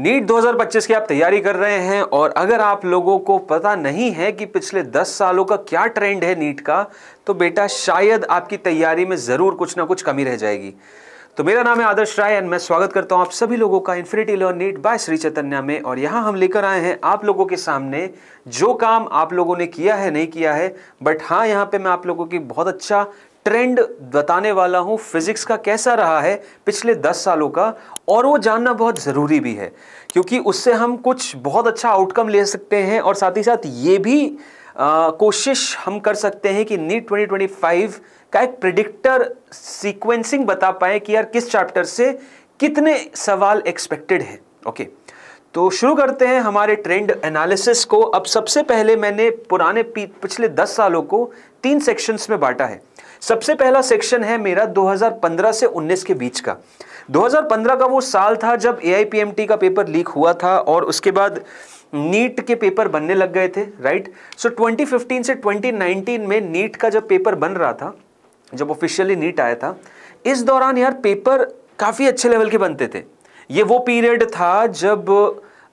NEET 2025 की आप तैयारी कर रहे हैं और अगर आप लोगों को पता नहीं है कि पिछले 10 सालों का क्या ट्रेंड है नीट का तो बेटा शायद आपकी तैयारी में ज़रूर कुछ ना कुछ कमी रह जाएगी तो मेरा नाम है आदर्श राय एंड मैं स्वागत करता हूं आप सभी लोगों का infinity learn NEET by Shri Chaitanya में और यहां हम लेकर आए हैं आप लोगों के सामने जो काम आप लोगों ने किया है नहीं किया है बट हाँ यहाँ पे मैं आप लोगों की बहुत अच्छा ट्रेंड बताने वाला हूँ फिज़िक्स का कैसा रहा है पिछले दस सालों का और वो जानना बहुत ज़रूरी भी है क्योंकि उससे हम कुछ बहुत अच्छा आउटकम ले सकते हैं और साथ ही साथ ये भी आ, कोशिश हम कर सकते हैं कि नीट 2025 का एक प्रिडिक्टर सीक्वेंसिंग बता पाए कि यार किस चैप्टर से कितने सवाल एक्सपेक्टेड हैं ओके okay. तो शुरू करते हैं हमारे ट्रेंड एनालिसिस को अब सबसे पहले मैंने पुराने पिछले दस सालों को तीन सेक्शंस में बांटा है सबसे पहला सेक्शन है मेरा 2015 से 19 के बीच का 2015 का वो साल था जब ए का पेपर लीक हुआ था और उसके बाद नीट के पेपर बनने लग गए थे राइट सो so, 2015 से 2019 में नीट का जब पेपर बन रहा था जब ऑफिशियली नीट आया था इस दौरान यार पेपर काफ़ी अच्छे लेवल के बनते थे ये वो पीरियड था जब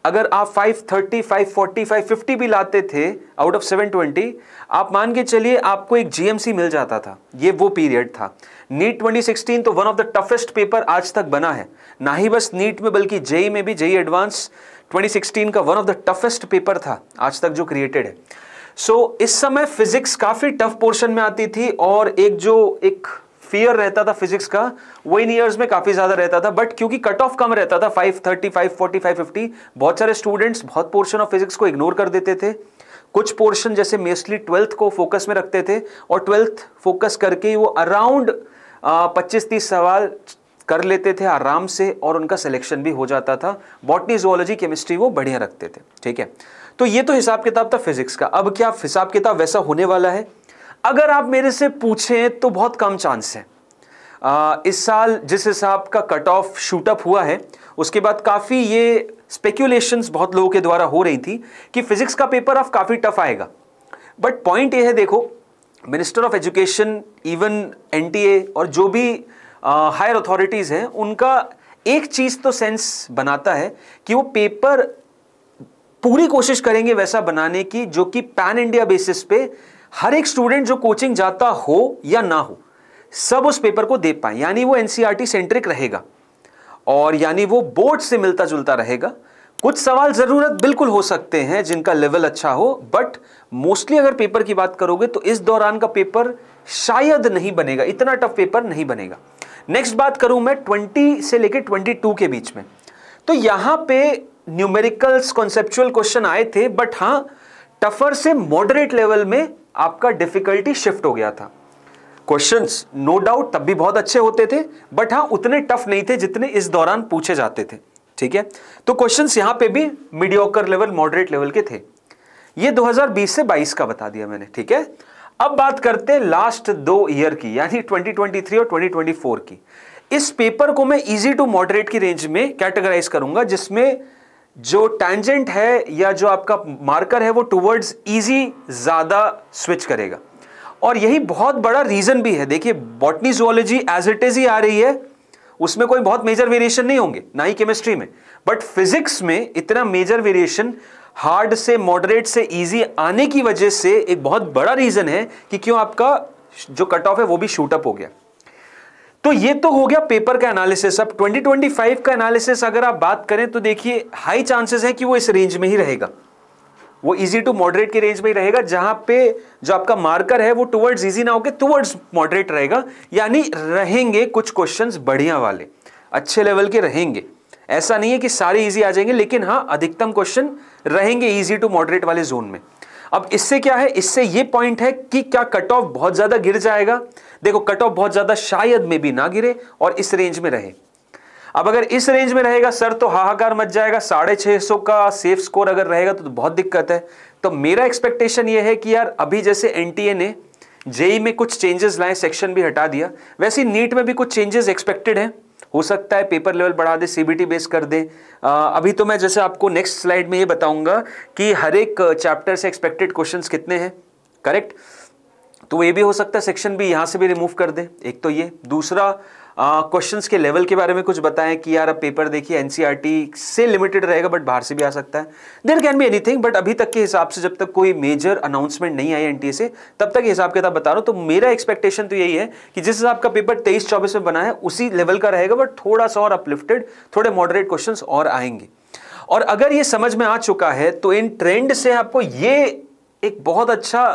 अगर आप 530, 540, 550 भी लाते थे आउट ऑफ 720, आप मान के चलिए आपको एक जीएमसी मिल जाता था ये वो पीरियड था नीट 2016 तो one of the toughest paper आज तक बना है ना ही बस नीट में बल्कि जेई e में भी जेई एडवांस 2016 का one of the toughest paper था आज तक जो क्रिएटेड है सो so, इस समय फिजिक्स काफ़ी टफ पोर्शन में आती थी और एक जो एक फियर रहता था फिजिक्स का वो इन ईयर्स में काफ़ी ज़्यादा रहता था बट क्योंकि कट ऑफ कम रहता था फोर्टी फाइव फिफ्टी बहुत सारे स्टूडेंट्स बहुत पोर्शन ऑफ फिजिक्स को इग्नोर कर देते थे कुछ पोर्शन जैसे मेस्टली ट्वेल्थ को फोकस में रखते थे और ट्वेल्थ फोकस करके वो अराउंड पच्चीस तीस सवाल कर लेते थे आराम से और उनका सिलेक्शन भी हो जाता था बॉटनी जोलॉजी केमिस्ट्री वो बढ़िया रखते थे ठीक है तो ये तो हिसाब किताब था फिजिक्स का अब क्या हिसाब किताब वैसा होने वाला है अगर आप मेरे से पूछें तो बहुत कम चांस है आ, इस साल जिस हिसाब का कट ऑफ शूटअप हुआ है उसके बाद काफ़ी ये स्पेक्यूलेशंस बहुत लोगों के द्वारा हो रही थी कि फिज़िक्स का पेपर ऑफ काफ़ी टफ आएगा बट पॉइंट ये है देखो minister of education even N और जो भी हायर अथॉरिटीज़ हैं उनका एक चीज़ तो सेंस बनाता है कि वो पेपर पूरी कोशिश करेंगे वैसा बनाने की जो कि पैन इंडिया बेसिस पे हर एक स्टूडेंट जो कोचिंग जाता हो या ना हो सब उस पेपर को दे पाए यानी वो एनसीईआरटी सेंट्रिक e रहेगा और यानी वो बोर्ड से मिलता जुलता रहेगा कुछ सवाल ज़रूरत बिल्कुल हो सकते हैं जिनका लेवल अच्छा हो बट मोस्टली अगर पेपर की बात करोगे तो इस दौरान का पेपर शायद नहीं बनेगा इतना टफ पेपर नहीं बनेगा नेक्स्ट बात करूं मैं ट्वेंटी से लेकर ट्वेंटी टू के बीच में तो यहां पे न्यूमेरिकल्स कॉन्सेप्चुअल क्वेश्चन आए थे बट हाँ टफर से मॉडरेट लेवल में आपका डिफिकल्टी शिफ्ट हो गया था क्वेश्चंस नो डाउट तब भी बहुत अच्छे होते थे बट हाँ उतने टफ नहीं थे जितने इस दौरान पूछे जाते थे ठीक है तो क्वेश्चंस यहाँ पे भी मीडियोकर लेवल मॉडरेट लेवल के थे ये 2020 से 22 का बता दिया मैंने ठीक है अब बात करते हैं लास्ट दो ईयर की यानी 2023 और 2024 की इस पेपर को मैं इजी टू मॉडरेट की रेंज में कैटेगराइज करूंगा जिसमें जो टैंजेंट है या जो आपका मार्कर है वो टूवर्ड्स इजी ज़्यादा स्विच करेगा और यही बहुत बड़ा रीज़न भी है देखिए botany zoology as it is ही आ रही है उसमें कोई बहुत मेजर वेरिएशन नहीं होंगे ना ही केमिस्ट्री में बट फिजिक्स में इतना मेजर वेरिएशन हार्ड से मॉडरेट से इजी आने की वजह से एक बहुत बड़ा रीज़न है कि क्यों आपका जो कट ऑफ है वो भी शूटअप हो गया तो ये तो हो गया पेपर का एनालिसिस अब 2025 का एनालिसिस अगर आप बात करें तो देखिए हाई चांसेस है कि वो इस रेंज में ही रहेगा वो इजी टू मॉडरेट की रेंज में ही रहेगा जहां पे जो आपका मार्कर है वो टुवर्ड्स इजी ना होके टुवर्ड्स मॉडरेट रहेगा यानी रहेंगे कुछ क्वेश्चन बढ़िया वाले अच्छे लेवल के रहेंगे ऐसा नहीं है कि सारे इजी आ जाएंगे लेकिन हाँ अधिकतम क्वेश्चन रहेंगे इजी टू मॉडरेट वाले जोन में अब इससे क्या है इससे ये पॉइंट है कि क्या कट ऑफ बहुत ज्यादा गिर जाएगा देखो कट ऑफ बहुत ज्यादा शायद में भी ना गिरे और इस रेंज में रहे अब अगर इस रेंज में रहेगा सर तो हाहाकार मच जाएगा साढ़े छह सौ का सेफ स्कोर अगर रहेगा तो, तो बहुत दिक्कत है तो मेरा एक्सपेक्टेशन ये है कि यार अभी जैसे एन ने जेई e e में कुछ चेंजेस लाए सेक्शन भी हटा दिया वैसे नीट में भी कुछ चेंजेस एक्सपेक्टेड हैं हो सकता है पेपर लेवल बढ़ा दे सीबीटी बेस कर दे आ, अभी तो मैं जैसे आपको नेक्स्ट स्लाइड में ये बताऊंगा कि हर एक चैप्टर से एक्सपेक्टेड क्वेश्चंस कितने हैं करेक्ट तो ये भी हो सकता है सेक्शन भी यहाँ से भी रिमूव कर दे एक तो ये दूसरा क्वेश्चन uh, के लेवल के बारे में कुछ बताएं कि यार अब पेपर देखिए एनसीईआरटी e से लिमिटेड रहेगा बट बाहर से भी आ सकता है there can be anything but अभी तक के हिसाब से जब तक कोई मेजर अनाउंसमेंट नहीं आई एनटीए e से तब तक हिसाब किताब बता रहा हूँ तो मेरा एक्सपेक्टेशन तो यही है कि जिस हिसाब का पेपर तेईस चौबीस में बना है उसी लेवल का रहेगा बट थोड़ा सा और अपलिफ्टेड थोड़े मॉडरेट क्वेश्चन और आएंगे और अगर ये समझ में आ चुका है तो इन ट्रेंड से आपको ये एक बहुत अच्छा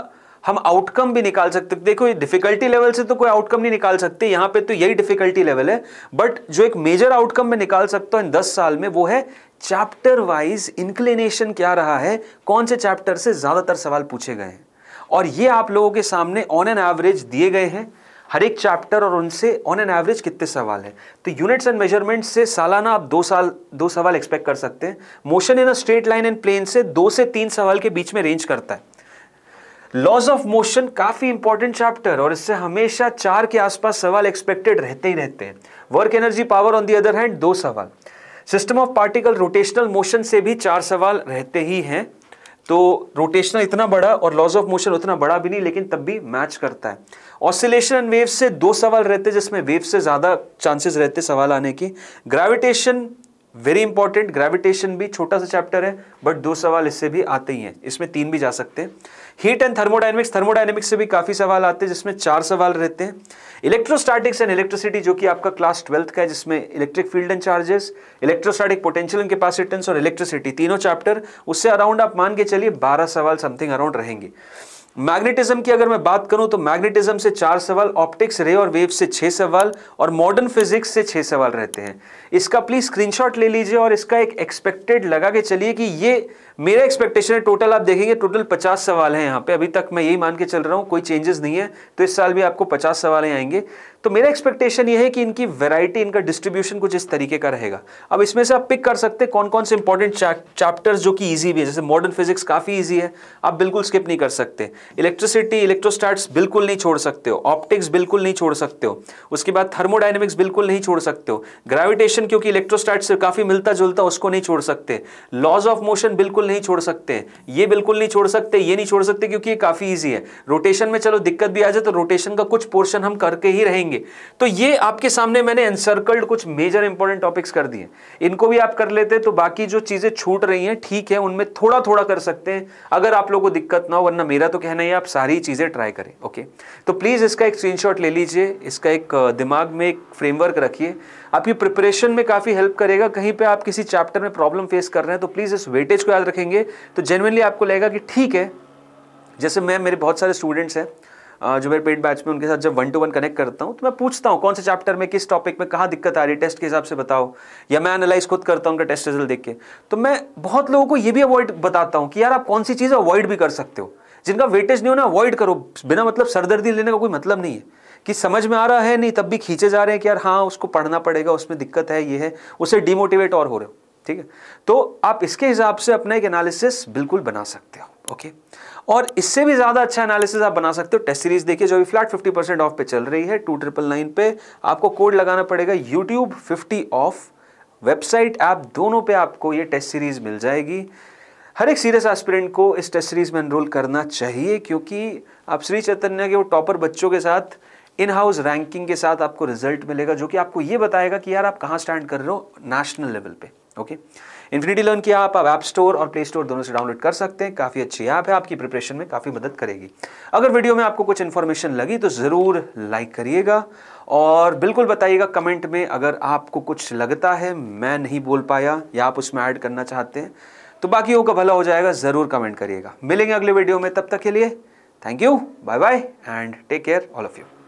हम आउटकम भी निकाल सकते देखो ये डिफिकल्टी लेवल से तो कोई आउटकम नहीं निकाल सकते यहां पे तो यही डिफिकल्टी लेवल है बट जो एक मेजर आउटकम मैं निकाल सकता हूं इन दस साल में वो है चैप्टर वाइज इंक्लिनेशन क्या रहा है कौन से चैप्टर से ज़्यादातर सवाल पूछे गए हैं और ये आप लोगों के सामने ऑन एन एवरेज दिए गए हैं हर एक चैप्टर और उनसे ऑन एन एवरेज कितने सवाल है तो यूनिट्स एंड मेजरमेंट से सालाना आप दो साल दो सवाल एक्सपेक्ट कर सकते हैं motion in a straight line and plane से दो से तीन सवाल के बीच में रेंज करता है लॉज ऑफ मोशन काफ़ी इंपॉर्टेंट चैप्टर और इससे हमेशा चार के आसपास सवाल एक्सपेक्टेड रहते ही रहते हैं work energy power on the other hand दो सवाल system of particle rotational motion से भी चार सवाल रहते ही हैं तो रोटेशनल इतना बड़ा और लॉज ऑफ मोशन उतना बड़ा भी नहीं लेकिन तब भी मैच करता है ऑसिलेशन एंड वेव से दो सवाल रहते हैं जिसमें वेव से ज़्यादा चांसेस रहते सवाल आने की ग्रेविटेशन वेरी इंपॉर्टेंट ग्रेविटेशन भी छोटा सा चैप्टर है बट दो सवाल इससे भी आते ही हैं इसमें तीन भी जा सकते हैं हीट एंड थर्मोडाइनमिक्स थर्मोडाइनमिक्स से भी काफ़ी सवाल आते हैं जिसमें चार सवाल रहते हैं इलेक्ट्रोस्टैटिक्स एंड इलेक्ट्रिसिटी जो कि आपका क्लास ट्वेल्थ का है जिसमें electric field and charges electrostatic potential and capacitance और इलेक्ट्रिसिटी तीनों चैप्टर उससे अराउंड आप मान के चलिए बारह सवाल समथिंग अराउंड रहेंगे मैग्नेटिज्म की अगर मैं बात करूं तो मैग्नेटिज्म से चार सवाल ऑप्टिक्स रे और वेव से छह सवाल और मॉडर्न फिजिक्स से छह सवाल रहते हैं इसका प्लीज़ स्क्रीनशॉट ले लीजिए और इसका एक एक्सपेक्टेड लगा के चलिए कि ये मेरा एक्सपेक्टेशन है टोटल आप देखेंगे टोटल पचास सवाल हैं यहाँ पे अभी तक मैं यही मान के चल रहा हूँ कोई चेंजेस नहीं है तो इस साल भी आपको पचास सवाल आएंगे तो मेरा एक्सपेक्टेशन ये है कि इनकी वैरायटी इनका डिस्ट्रीब्यूशन कुछ इस तरीके का रहेगा अब इसमें से आप पिक कर सकते हैं कौन कौन से इंपॉर्टेंट चैप्टर्स जो कि ईजी भी है जैसे मॉडर्न फिजिक्स काफ़ी ईजी है आप बिल्कुल स्किप नहीं कर सकते इलेक्ट्रिसिटी इलेक्ट्रोस्टैट्स बिल्कुल नहीं छोड़ सकते हो ऑप्टिक्स बिल्कुल नहीं छोड़ सकते हो उसके बाद थर्मोडाइनमिक्स बिल्कुल नहीं छोड़ सकते हो ग्रेविटेशन क्योंकि इलेक्ट्रोस्टैट्स से काफ़ी मिलता जुलता उसको नहीं छोड़ सकते लॉज ऑफ मोशन बिल्कुल नहीं छोड़ सकते ये बिल्कुल नहीं छोड़ सकते ये नहीं छोड़ सकते क्योंकि ये काफ़ी ईजी है रोटेशन में चलो दिक्कत भी आ जाए तो रोटेशन का कुछ पोर्शन हम करके ही रहेंगे देखेंगे तो ये आपके सामने मैंने एनसर्कल्ड कुछ मेजर इंपॉर्टेंट टॉपिक्स कर दिए इनको भी आप कर लेते तो बाकी जो चीज़ें छूट रही हैं ठीक है उनमें थोड़ा थोड़ा कर सकते हैं अगर आप लोगों को दिक्कत ना हो वरना मेरा तो कहना है आप सारी चीज़ें ट्राई करें ओके तो प्लीज़ इसका एक स्क्रीन ले लीजिए इसका एक दिमाग में एक फ्रेमवर्क रखिए आपकी प्रिपरेशन में काफ़ी हेल्प करेगा कहीं पर आप किसी चैप्टर में प्रॉब्लम फेस कर रहे हैं तो प्लीज़ इस वेटेज को याद रखेंगे तो जेनवनली आपको लगेगा कि ठीक है जैसे मैं मेरे बहुत सारे स्टूडेंट्स हैं जो मेरे पेड बैच में उनके साथ जब वन टू वन कनेक्ट करता हूँ तो मैं पूछता हूँ कौन से चैप्टर में किस टॉपिक में कहाँ दिक्कत आ रही है टेस्ट के हिसाब से बताओ या मैं एनालाइज खुद करता हूँ उनका टेस्ट रिजल्ट देख के तो मैं बहुत लोगों को ये भी अवॉइड बताता हूँ कि यार आप कौन सी चीज़ अवॉइड भी कर सकते हो जिनका वेटेज नहीं हो ना अवॉइड करो बिना मतलब सरदर्दी लेने का कोई मतलब नहीं है कि समझ में आ रहा है नहीं तब भी खींचे जा रहे हैं कि यार हाँ उसको पढ़ना पड़ेगा उसमें दिक्कत है ये है उसे डिमोटिवेट और हो रहे हो ठीक है तो आप इसके हिसाब से अपना एक एनालिसिस बिल्कुल बना सकते हो ओके okay. और इससे भी ज़्यादा अच्छा एनालिसिस आप बना सकते हो टेस्ट सीरीज देखिए जो अभी फ्लैट 50 परसेंट ऑफ पे चल रही है टू ट्रिपल नाइन पे आपको कोड लगाना पड़ेगा यूट्यूब 50 ऑफ वेबसाइट ऐप दोनों पे आपको ये टेस्ट सीरीज मिल जाएगी हर एक सीरियस एस्पिरेंट को इस टेस्ट सीरीज में एनरोल करना चाहिए क्योंकि आप श्री चैतन्य के वो टॉपर बच्चों के साथ इन हाउस रैंकिंग के साथ आपको रिजल्ट मिलेगा जो कि आपको ये बताएगा कि यार आप कहाँ स्टैंड कर रहे हो नेशनल लेवल पर ओके इन्फिनिटी लर्न की आप ऐप स्टोर और प्ले स्टोर दोनों से डाउनलोड कर सकते हैं काफ़ी अच्छी ऐप है आपकी प्रिपरेशन में काफ़ी मदद करेगी अगर वीडियो में आपको कुछ इन्फॉर्मेशन लगी तो ज़रूर लाइक करिएगा और बिल्कुल बताइएगा कमेंट में अगर आपको कुछ लगता है मैं नहीं बोल पाया या आप उसमें ऐड करना चाहते हैं तो बाकी का भला हो जाएगा ज़रूर कमेंट करिएगा मिलेंगे अगले वीडियो में तब तक के लिए thank you bye bye and take care all of you